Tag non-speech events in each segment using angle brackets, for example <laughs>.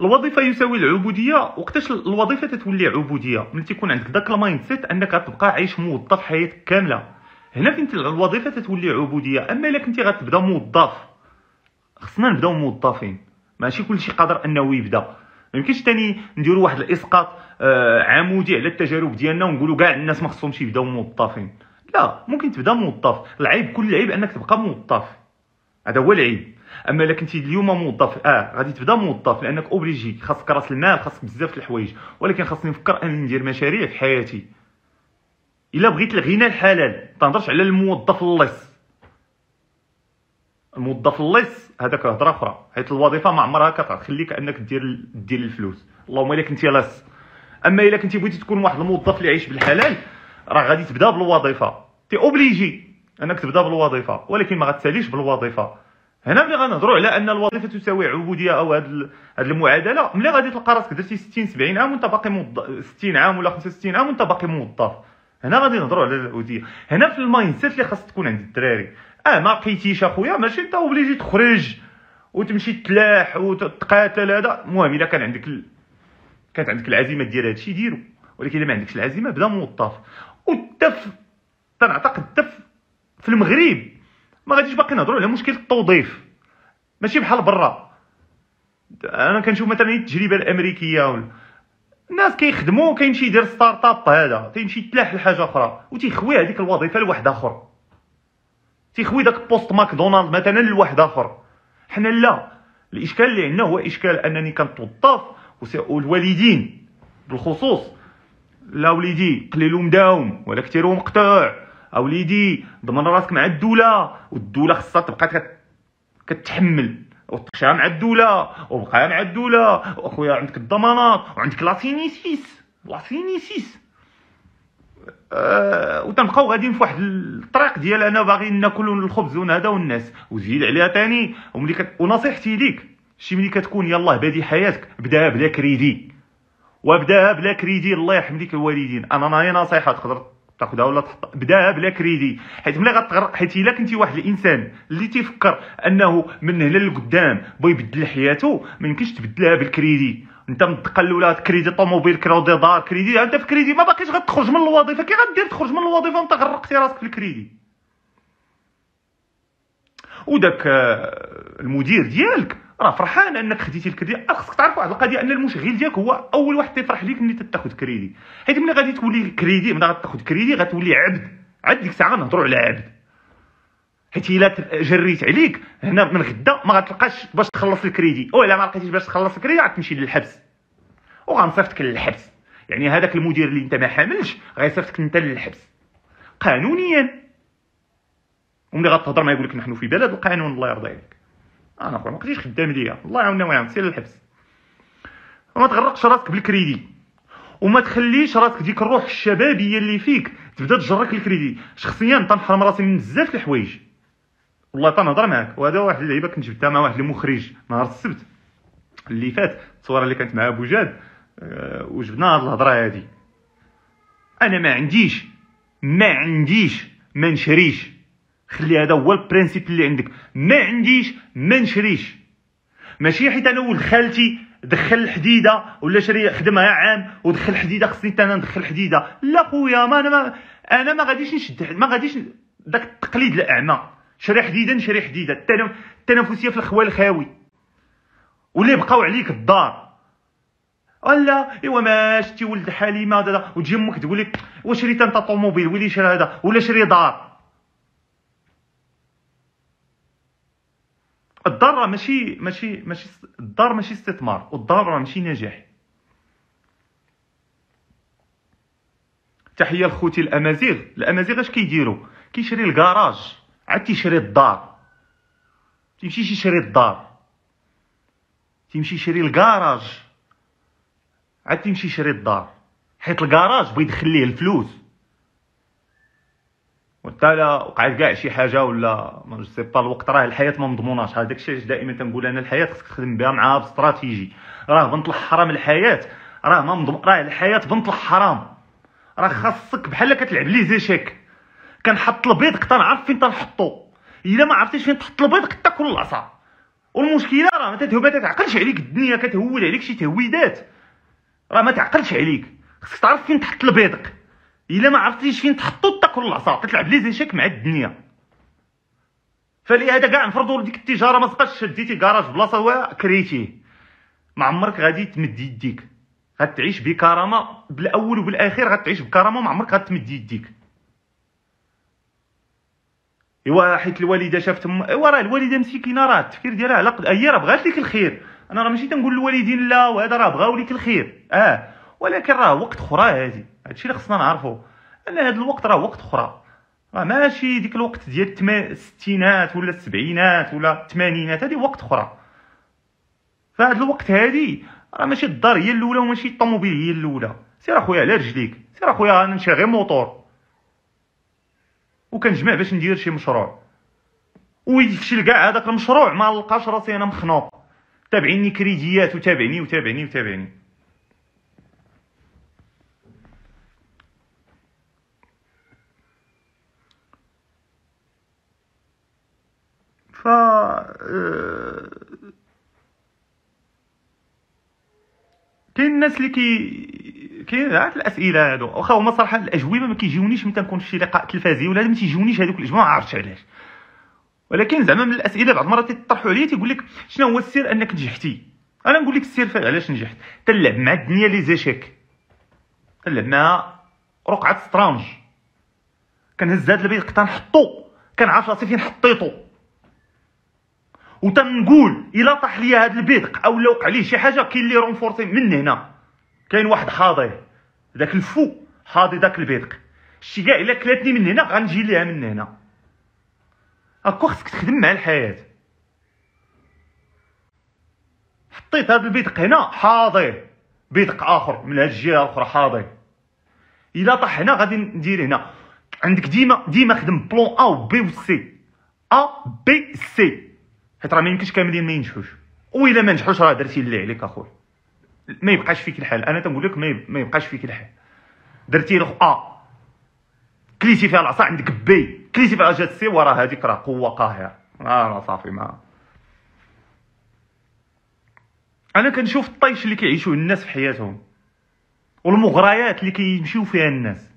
الوظيفه يساوي العبوديه وقتاش الوظيفه تتولي عبوديه ملي تيكون عندك داك المايند سيت انك غتبقى عايش موظف حياتك كامله هنا فين الوظيفه تتولي عبوديه اما الا كنتي غتبدا موظف خصنا نبداو موظفين ماشي كلشي قادر انه يبدا ميمكنش تاني نديرو واحد الاسقاط آه، عمودي على التجارب ديالنا ونقولوا كاع الناس ما خصهمش يبداو موظفين لا ممكن تبدا موظف العيب كل العيب انك تبقى موظف هذا هو العيب اما الا كنتي اليوم موظف اه غادي تبدا موظف لانك اوبليجي خاصك راس المال خاصك بزاف الحوايج ولكن خاصني نفكر انني ندير مشاريع في حياتي الا بغيت الغنى الحلال تنهضرش على الموظف اللص الموظف اللص هذاك هضره اخرى حيت الوظيفه ما عمرها كتخليك انك دير دير الفلوس اللهم الا كنتي لص اما الا كنتي بغيتي تكون واحد الموظف اللي عايش بالحلال راه غادي تبدا بالوظيفه تي اوبليجي انك تبدا بالوظيفه ولكن ما غتساليش بالوظيفه هنا ملي غنهضروا على ان الوظيفه تساوي عبوديه او هذه المعادله ملي غادي تلقى راسك درتي 60 70 عام وانت باقي موظف 60 عام ولا 65 عام وانت باقي موظف هنا غادي نهضروا على العبوديه هنا في المايند سيت اللي خاص تكون عند الدراري اه ما لقيتيش اخويا ماشي انت اوبليجي تخرج وتمشي تلاح وتقاتل هذا المهم الا كان عندك ال... كانت عندك العزيمه ديال هادشي ديرو ولكن الا ما عندكش العزيمه بدا موظف وتف تنعتقد الدف في المغرب ما غاديش باقي نهضروا على مشكل التوظيف ماشي بحال برا انا كنشوف مثلا التجربه الامريكيه الناس كيخدموا كيمشي يدير ستارت اب هذا تيمشي يتلاح لحاجه اخرى وتيخوي هذيك الوظيفه لواحد اخر تيخوي داك بوست ماكدونالد مثلا لواحد اخر حنا لا الاشكال اللي عندنا هو اشكال انني كنتوظف والوالدين بالخصوص لا وليدي قليل مداوم ولا كثير مقطوع اوليدي ضمن راسك مع الدوله والدوله خصها تبقى كتحمل وتقشع مع الدوله وبقى مع الدوله واخويا عندك الضمانات وعندك لاسينيسيس لاسينيسيس أه وتنبقاو غاديين في واحد الطريق ديال انا باغي ناكل الخبز ونهدا والناس وزيد عليها ثاني وملي كت... ونصيحتي ليك شي ملي كتكون يلاه بادي حياتك بداها بلا كريدي وابداها بلا كريدي الله يرحم ليك الوالدين انا ناهي نصيحه تقدر تاخذها ولا تحط بداها بلا كريدي حيت ملي غتغر حيت الا كنتي واحد الانسان اللي تيفكر انه من هنا للقدام بغى يبدل حياته ما يمكنش تبدلها بالكريدي انت من الدقه الاولى كريدي طوموبيل كريدي دار كريدي انت في كريدي ما باقيش غتخرج من الوظيفه كي غدير تخرج من الوظيفه وانت غرقتي راسك في الكريدي وداك آه، المدير ديالك راه فرحان انك خديتي الكريدي خصك تعرف واحد القضيه ان المشغل ديالك هو اول واحد تفرح ليك ملي تاخذ كريدي حيت ملي غادي تولي كريدي ملي غتاخذ كريدي غتولي عبد عاد ديك الساعه غنهضروا على عبد حيت الا جريت عليك هنا من غدا ما غتلقاش باش تخلص الكريدي او الا ما لقيتيش باش تخلص الكريدي غتمشي للحبس وغنصيفطك للحبس يعني هذاك المدير اللي انت ما حاملش غيصيفطك انت للحبس قانونيا وملي غتهضر ما يقولك نحن في بلد القانون الله يرضي عليك انا آه، خويا ما كنتش خدام ليا الله يعاوننا ويعاون سير للحبس وما تغرقش راسك بالكريدي وما تخليش راسك ديك الروح الشبابيه اللي فيك تبدا تجرك الكريدي شخصيا تنحرم راسي من بزاف الحوايج والله تنهضر معاك وهذا واحد اللعيبه كنت جبتها مع واحد المخرج نهار السبت اللي فات التصويره اللي كانت مع ابو جاد آه، وجبنا هاد الهضره هادي انا ما عنديش ما عنديش ما نشريش خلي هذا هو البرينسيپ اللي عندك ما عنديش ما نشريش ماشي حيت انا ولد خالتي دخل الحديده ولا شري خدمها عام ودخل الحديده خصني حتى انا ندخل الحديده لا خويا ما انا ما انا ما غاديش نشد ما غاديش داك التقليد الاعمى شري حديده نشري حديده التنافسيه في الخوال خاوي واللي بقاو عليك الدار ولا ايوا ما شتي ولد حليمه هذا وتجي امك تقول لك واش شريت انت طوموبيل ولي شري هذا ولا شري دار الدار ماشي ماشي ماشي الدار ماشي استثمار راه ماشي نجاح تحيه لخوتي الامازيغ الامازيغ اش كيديروا كيشري الكراج عاد تيشري الدار تيمشيش يشري الدار تيمشي يشري الكراج عاد تيمشي يشري الدار حيت الكراج بغى يدخل ليه الفلوس وانت لا وقعت كاع شي حاجه ولا ما سي با الوقت راه الحياه ما مضموناش هذاك الشيء دائما تنقول انا الحياه خصك تخدم بها معاها باستراتيجي راه بنت الحرام الحياه راه ما مضمون راه الحياه بنت الحرام راه خاصك بحال كتلعب لي زيشيك كنحط البيض كنعرف فين تنحطو الا ما عرفتيش فين تحط البيض كتاكل العصا والمشكله راه ما تتهب تعقلش عليك الدنيا كتهول عليك شي تهويدات راه ما تعقلش عليك خصك تعرف فين تحط البيضك الا ما عرفتيش فين تحطو تاكل العصا تلعب لي زيشيك مع الدنيا فلهذا كاع نفرضوا ديك التجاره ما بقاش شديتي كراج بلاصه هو كريتيه ما عمرك غادي تمد يديك غتعيش بكرامه بالاول وبالاخير غتعيش بكرامه ما عمرك غتمد يديك ايوا حيت الوالده شافت م... ايوا راه الوالده مسكينه راه التفكير ديالها على قد هي راه بغات ليك الخير انا راه ماشي تنقول للوالدين لا وهذا راه بغاو ليك الخير اه ولكن راه وقت اخرى هذه هادشي اللي خصنا نعرفو ان هاد الوقت راه وقت اخرى راه ماشي ديك الوقت ديال الستينات ولا السبعينات ولا الثمانينات هادي وقت اخرى فهاد الوقت هادي راه ماشي الدار هي الاولى وماشي الطوموبيل هي الاولى سير اخويا على رجليك سير اخويا انا نمشي غير موطور وكنجمع باش ندير شي مشروع ويفشل كاع هذاك المشروع ما لقاش راسي انا مخنوق تابعيني كريديات وتابعني وتابعني وتابعني Euh, كاين الناس اللي كي كاين عارف الاسئله هادو واخا هما صراحه الاجوبه ما كيجيونيش ملي كنكون في شي لقاء تلفازي ولا ما تيجيونيش هذوك الاجوبه ما عرفتش علاش ولكن زعما من الاسئله بعض المرات تطرحوا عليا تيقول لك شنو هو السر انك نجحتي انا نقول لك السر علاش نجحت تلعب مع الدنيا لي زيشيك تلعب مع رقعه سترانج كنهز هاد البيض كنحطو كنعرف راسي فين حطيتو وتنقول الا طاح ليا هذا البيدق او لو وقع ليه شي حاجه كاين اللي رونفورسي من هنا كاين واحد حاضيه داك الفو حاضي داك البيدق شتي كاع الا كلاتني من هنا غنجي ليها من هنا هاكا خصك تخدم مع الحياه حطيت هذا البيدق هنا حاضي بيدق اخر من هاد الجهه الاخرى حاضي الا طاح هنا غادي ندير هنا عندك ديما ديما خدم بلون ا و بي و سي ا بي سي حيت راه ما يمكنش كاملين ما ينجحوش والا ما نجحوش راه درتي اللي عليك اخويا ما يبقاش فيك الحال انا تنقول لك ما يبقاش فيك الحال درتي له ا آه. كليتي فيها العصا عندك بي كليتي فيها جات سي وراه هذيك راه قوه قاهره آه راه صافي ما انا كنشوف الطيش اللي كيعيشوا الناس في حياتهم والمغريات اللي كيمشيو فيها الناس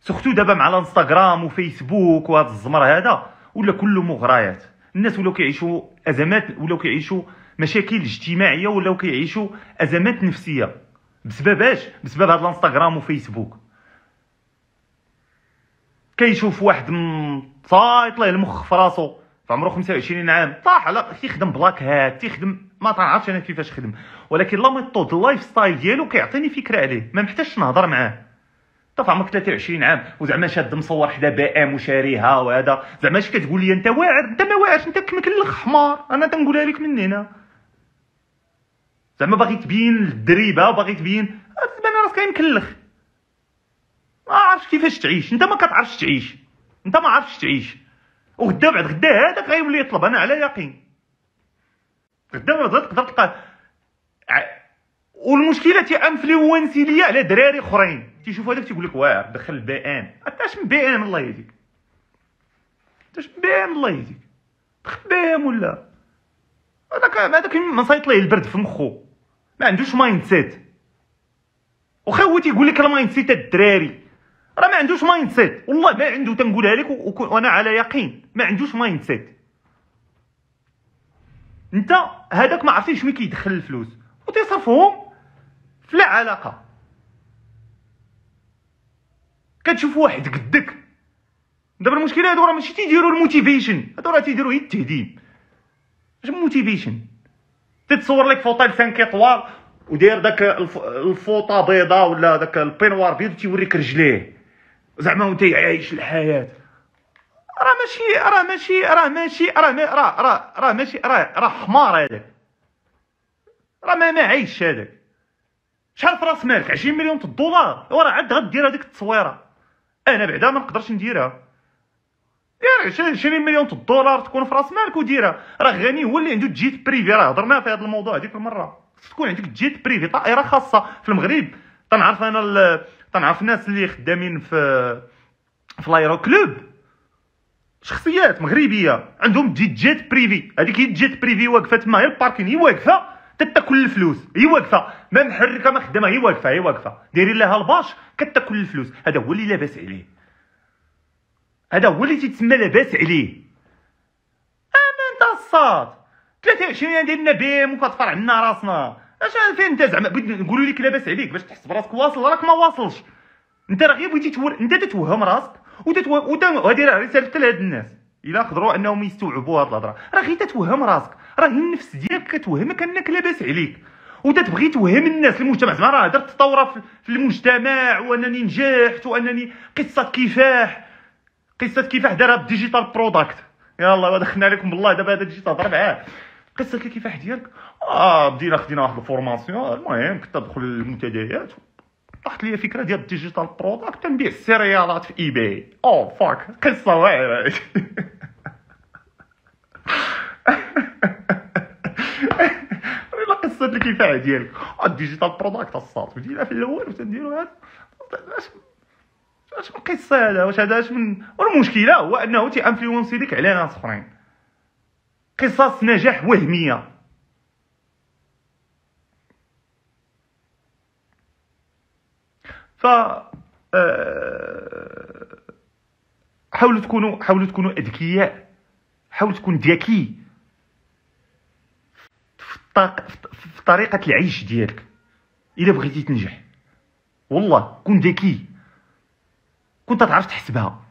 سختو دابا مع الانستغرام وفيسبوك وهذا الزمر هذا ولا كله مغريات الناس ولاو كيعيشوا ازمات ولاو كيعيشوا مشاكل اجتماعيه ولاو كيعيشوا ازمات نفسيه بسبب اش بسبب هذا الانستغرام وفيسبوك كيشوف واحد مصايط ليه المخ في راسو في عمره 25 عام طاح على تيخدم بلاك هات تيخدم ما تعرفش انا كيفاش خدم ولكن لا ميثود اللايف ستايل ديالو كيعطيني فكره عليه ما محتاجش نهضر معاه صافي عمرك 23 عام وزعما شاد مصور حدا بي ام وشاريها وهذا زعما اش كتقول لي انت واعر انت ما واعرش انت مكلخ حمار انا تنقولها لك من هنا زعما باغي تبين الدريبه وباغي تبين تبان راسك مكلخ ما عرفتش كيفاش تعيش انت ما كتعرفش تعيش انت ما عرفتش تعيش وغدا بعد غدا هذاك غيولي يطلب انا على يقين غدا بعد تقدر تلقى والمشكله تانفلونسي ليا على دراري اخرين تيشوفوا هذاك تيقول لك واه دخل البي ان اتاش من بي ان الله يهديك اتاش من بي ان الله يهديك خدام ولا هذاك هذاك ما صايط ليه البرد في مخو ما عندوش مايند سيت واخا هو تيقول لك راه مايند سيت الدراري راه ما عندوش مايند سيت والله ما عنده تنقولها لك وانا على يقين ما عندوش مايند سيت انت هذاك ما عرفتيش وين كيدخل الفلوس وتيصرفهم فلا علاقه كتشوف واحد قدك دابا المشكله هادو راه ماشي تيديرو الموتيفيشن هادو راه تيديرو غير التهديد اش موتيفيشن تتصور لك فوطه 5 اطوال وداير داك الفوطا بيضاء ولا داك البينوار بيض تيوريك رجليه زعما وانت عايش الحياه راه ماشي راه ماشي راه ماشي راه راه راه ماشي راه راه حمار هذاك راه ما ما عايش هذاك شحال في راس مالك 20 مليون دولار ورا عاد غدير هذيك التصويره انا بعدا ما نقدرش نديرها يعني 20 مليون دولار تكون في راس مالك وديرها راه غني هو اللي عنده جيت بريفي راه هضرنا في هذا الموضوع هذيك المره تكون عندك جيت بريفي طائره خاصه في المغرب تنعرف انا ال... تنعرف الناس اللي خدامين في في لايرو كلوب شخصيات مغربيه عندهم جيت جيت بريفي هذيك هي جيت بريفي واقفه تما هي الباركين هي واقفه تتاكل الفلوس هي واقفه ما محركه ما خدامه هي واقفه هي واقفه دايرين لها الباش كتاكل الفلوس هذا هو اللي لاباس عليه هذا هو اللي تيتسمى لاباس عليه امان الصاد 23 ديالنا بيم وكتفرع عنا راسنا اش فين انت زعما بغيت نقولوا لك لاباس عليك باش تحس براسك واصل راك ما واصلش انت راه غير بغيتي تور انت تتوهم راسك وتتوهم وهذه راه رساله لهاد الناس الا قدروا انهم يستوعبوا هاد الهضره راه غير تتوهم راسك راه النفس ديالك كتوهمك انك لاباس عليك وتتبغي توهم الناس المجتمع زعما راه درت ثوره في المجتمع وانني نجحت وانني قصه كفاح قصه كفاح دارها بالديجيتال برودكت يلا دخلنا لكم بالله دابا هذا ديجيتال تهضر معاه قصه الكفاح ديالك اه بدينا خدينا واحد الفورماسيون المهم كنت ادخل للمنتديات طاحت لي فكره ديال الديجيتال برودكت تنبيع السيريالات في اي بي او فاك قصه واعره <laughs> الكفاعي ديالك الديجيتال بروداكت الصاط بدينا في الاول تنديروا هذا اش من قصه هذا واش هذا اش من والمشكله هو انه تانفلونسي ليك على ناس اخرين قصص نجاح وهميه ف آه، حاولوا تكونوا حاولوا تكونوا اذكياء حاول تكون ذكي في الطاق في في طريقة العيش ديالك إلا بغيتي تنجح والله كون ذكي كون تعرف تحسبها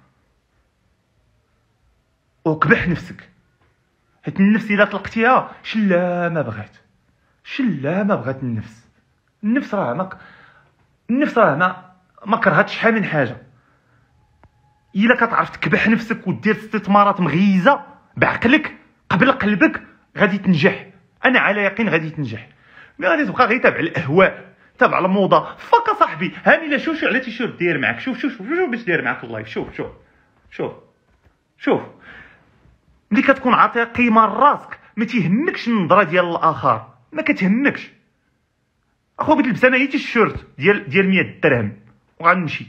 وكبح نفسك حيت النفس إلا طلقتيها شلا ما بغات شلا ما بغات النفس النفس راه ما النفس راه ما ما كرهتش شحال من حاجه الا كتعرف تكبح نفسك ودير استثمارات مغيزه بعقلك قبل قلبك غادي تنجح انا على يقين غادي تنجح مي غادي تبقى غير تابع الاهواء تابع الموضه فك صاحبي هاني لا شوف شو على تيشيرت داير معاك شوف شوف شوف شوف باش داير معاك اللايف شوف شوف شوف شوف ملي كتكون عاطي قيمه لراسك ما تيهمكش النظره ديال الاخر ما كتهمكش اخو بغيت نلبس انا هي تيشيرت ديال ديال 100 درهم وغنمشي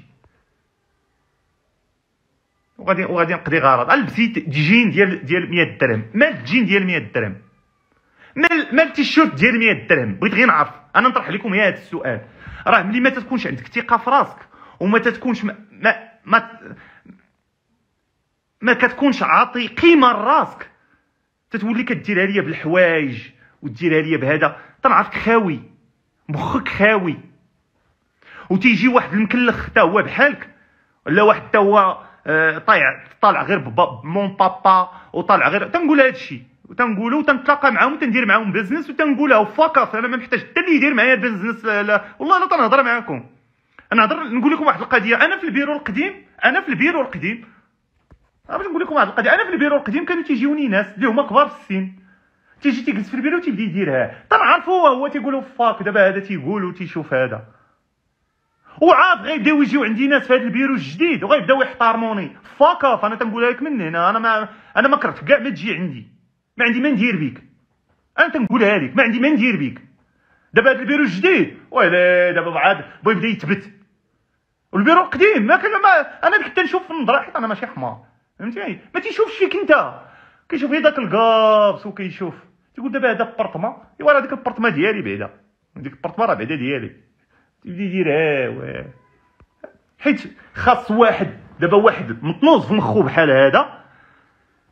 وغادي وغادي نقضي غرض البسيت جين ديال ديال 100 درهم مال جين ديال 100 درهم مال مال التيشيرت ديال 100 درهم بغيت غير نعرف انا نطرح لكم هذا السؤال راه ملي ما تكونش عندك ثقه في راسك وما تكونش ما ما ما, ما كتكونش عاطي قيمه لراسك تتولي كديرها ليا بالحوايج وديرها ليا بهذا تنعرفك خاوي مخك خاوي وتيجي واحد المكلخ حتى هو بحالك ولا واحد حتى هو آه، طالع غير بمون بابا وطالع غير تنقول هادشي وتنقولو وتنتلاقى معاهم وتندير معاهم بيزنس وتنقولها فاكاس انا ما محتاج حتى اللي يدير معايا لا والله لا تنهضر معاكم انا نهضر نقول لكم واحد القضيه انا في البيرو القديم انا في البيرو القديم أه، باش نقول لكم واحد القضيه انا في البيرو القديم كانوا تيجيوني ناس اللي هما كبار في السن تيجي تيجلس في البيرو تيبدا يديرها تنعرفوا هو تيقولوا فاك دابا هذا تيقول وتيشوف هذا وعاد غيبداو يجيو عندي ناس في هذا البيرو الجديد وغيبداو يحترموني فاك انا تنقولها لك من هنا انا ما انا ما كرهت كاع ما تجي عندي ما عندي ما ندير بيك انت نقولها لك ما عندي ما ندير بيك دابا هذا البيرو الجديد ويلي دابا عاد بغا يبدا يثبت والبيرو قديم ما كان ما انا كنت تنشوف في النظره حيت انا ماشي حمار فهمتي ما تيشوفش فيك انت كيشوف غير داك الكابس وكيشوف تقول دابا هذا بارطما ايوا راه ديك البارطما ديالي بعدا ديك البارطما راه بعدا ديالي تيبدا يدير ها حيت خاص واحد دابا واحد مطنوز في مخو بحال هذا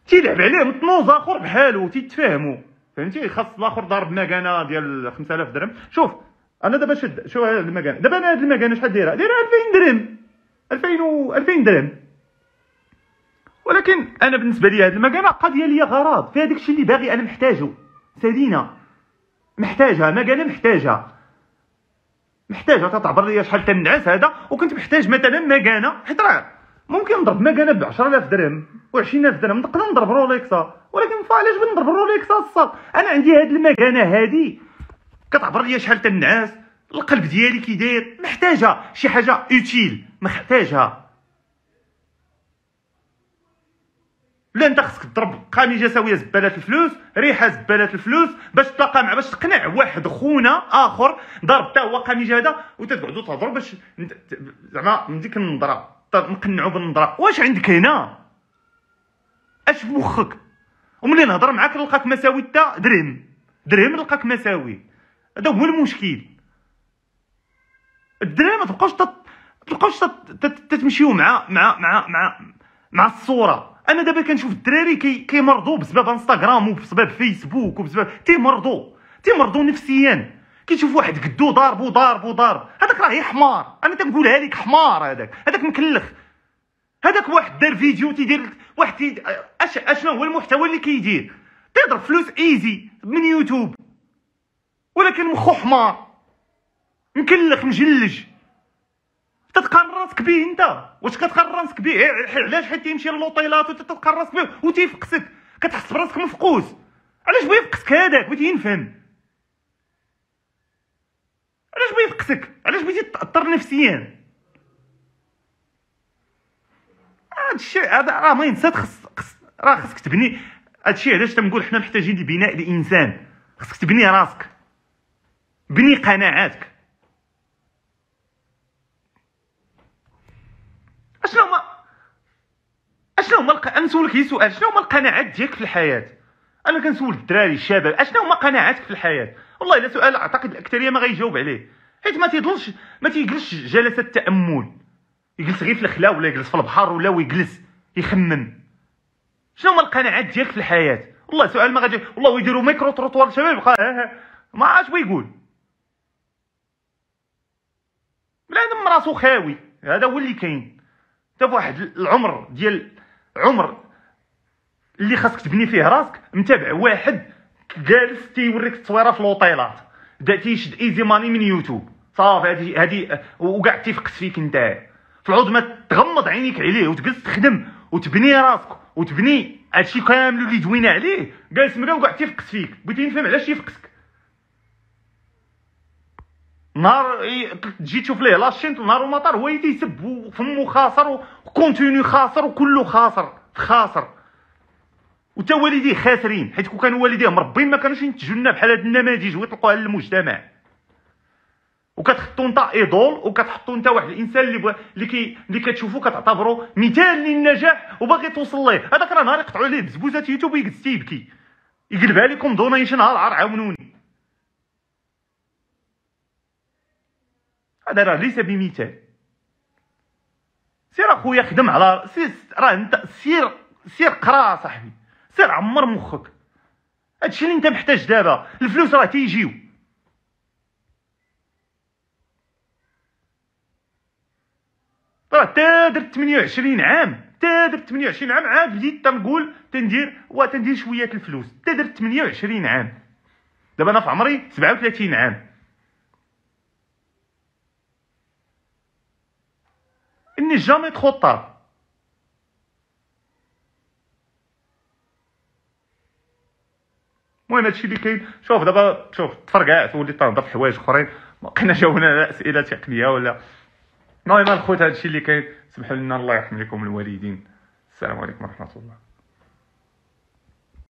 تيلعب عليه بطنوز اخر بحالو تيتفاهمو فهمتي خاص الاخر ضارب مكانه ديال 5000 درهم شوف انا دابا شد شوف هاد المكان دابا انا هاد المكانه شحال دايره دايره 2000 درهم 2000 و 2000 درهم ولكن انا بالنسبه لي هاد المكانه قضيه ليا غراض فيها داكشي اللي باغي انا محتاجه سالينا محتاجها مكانه محتاجها محتاجها تتعبر ليا شحال تنعس هذا وكنت محتاج مثلا مكانه حيت راه ممكن نضرب مكانه ب 10000 درهم و20000 درهم نقدر نضرب رولكسا ولكن علاش بنضرب رولكسا الصاط انا عندي هاد المكانه هادي كتعبر ليا شحال تنعس القلب ديالي كي داير محتاجها شي حاجه اوتيل محتاجها لا انت خصك تضرب قميجه ساويه زبالات الفلوس ريحه زبالات الفلوس باش تلاقى مع باش تقنع واحد خونا اخر ضرب حتى هو قميجه هذا وتقعدوا تهضروا باش زعما من ديك النظره نقنعو بالنظره واش عندك هنا اش مخك وملي نهضر معاك نلقاك مساوي حتى درهم درهم نلقاك مساوي هذا هو المشكل الدراري ما تبقاوش تبقاوش تتمشيو مع مع مع مع مع الصوره انا دابا كنشوف الدراري كيمرضوا بسبب انستغرام وبسبب فيسبوك وبسبب تيمرضوا تيمرضوا نفسيا كيشوف واحد قدو ضاربو ضاربو ضارب هذاك راه حمار انا تنقولها لك حمار هذاك هذاك مكلخ هذاك واحد دار فيديو تيدير واحد تيد... أش... اشنو هو المحتوى اللي كيدير تيضرب فلوس ايزي من يوتيوب ولكن مخو حمار مكلخ مجلج تتقارن راسك به انت واش كتقارن راسك به إيه، إيه، علاش حيت تيمشي للوطيلات وتتقارن راسك به وتيفقسك كتحس براسك مفقوس علاش بغا يفقسك هذاك بغيت ينفهم علاش بيسقسك علاش بغيتي تاثر نفسيا هذا الشيء هذا راه ما ينسات خص راه خصك تبني هادشي علاش تنقول حنا محتاجين لبناء الانسان خصك تبني راسك بني قناعاتك اشنو هما اشنو هما نسولك هي سؤال شنو هما القناعات ديالك في الحياه انا كنسول الدراري الشباب اشنو هما قناعاتك في الحياه والله الا سؤال اعتقد الاكثريه ما غيجاوب عليه حيت ما تيضلش ما تيجلسش جلسه تامل يجلس غير في الخلا ولا يجلس في البحر ولا ويجلس يخمم شنو هما القناعات ديالك في الحياه والله سؤال ما غادي والله يديروا ميكرو تروطوار الشباب يبقى ما عادش ويقول بنادم راسو خاوي هذا هو اللي كاين انت فواحد العمر ديال عمر اللي خاصك تبني فيه راسك متابع واحد جالس تيوريك التصويره في لوطيلات تيشد ايزي ماني من يوتيوب صافي هادي هادي وكاع تيفقس فيك انت في العود ما تغمض عينيك عليه وتجلس تخدم وتبني راسك وتبني هادشي كامل اللي دوينا عليه جالس مرا وكاع تيفقس فيك بغيتي نفهم علاش يفقسك نهار تجي تشوف ليه لاشين نهار ومطر هو يدي يسب وفمو خاسر وكونتينيو خاسر وكله خاسر خاسر وتا والديه خاسرين حيت كون كانوا والديه مربين ما كانوش ينتجوا لنا بحال هاد النماذج ويطلقوها للمجتمع وكتحطوا نتا ايدول وكتحطوا نتا واحد الانسان اللي بغا اللي كي اللي كتشوفو كتعتبرو مثال للنجاح وباغي توصل ليه هذاك راه نهار يقطعوا عليه بزبوزات يوتيوب ويجلس تيبكي يقلبها لكم دونيشن نهار عاونوني هذا راه ليس بمثال سير اخويا خدم على سير راه انت سير سير قرا صاحبي سير عمر مخك هادشي اللي انت محتاج دابا الفلوس راه تيجيو راه تا درت 28 عام تا درت 28 عام عاد بديت تنقول تندير وتندير شويه الفلوس تا درت 28 عام دابا انا في عمري 37 عام اني جامي تخطر المهم هادشي اللي كاين شوف دابا شوف تفرقعت وليت تنهضر في حوايج اخرين ما بقينا جاوبنا على اسئله تقنيه ولا المهم الخوت هادشي اللي كاين سمحوا لنا الله يرحم لكم الوالدين السلام عليكم ورحمه الله